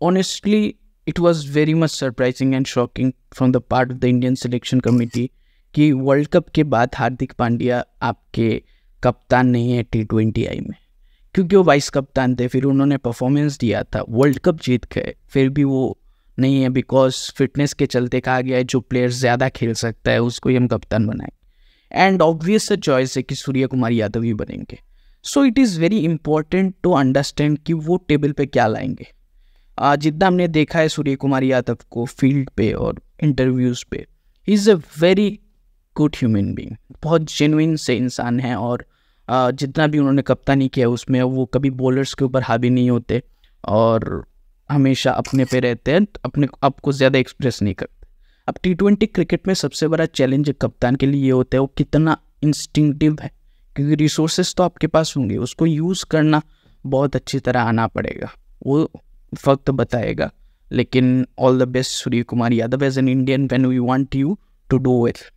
honestly, it was very much surprising and shocking from the part of the Indian selection committee कि world cup के बाद हार्दिक पांड्या आपके कप्तान नहीं है टी ट्वेंटी आई में क्योंकि वो वाइस कप्तान थे फिर उन्होंने परफॉर्मेंस दिया था वर्ल्ड कप जीत गए फिर भी वो नहीं है बिकॉज फिटनेस के चलते कहा गया है जो प्लेयर ज़्यादा खेल सकता है उसको ही हम कप्तान बनाए एंड ऑब्वियस चॉइस है कि सूर्य कुमार यादव ही बनेंगे so it is very important to understand कि वो टेबल पे क्या लाएंगे जितना हमने देखा है सूर्य कुमार यादव को फील्ड पे और इंटरव्यूज़ पे he is a very good human being बहुत जेनुइन से इंसान हैं और जितना भी उन्होंने कप्तानी किया उसमें वो कभी बॉलर्स के ऊपर हावी नहीं होते और हमेशा अपने पे रहते हैं अपने आप को ज़्यादा एक्सप्रेस नहीं करते अब टी ट्वेंटी क्रिकेट में सबसे बड़ा चैलेंज कप्तान के लिए ये होता है वो कितना इंस्टिंगटिव है क्योंकि रिसोर्सेज तो आपके पास होंगे उसको यूज़ करना बहुत अच्छी तरह आना पड़ेगा वो वक्त तो बताएगा लेकिन all the best Surya Kumar Yadav as an Indian when we want you to do it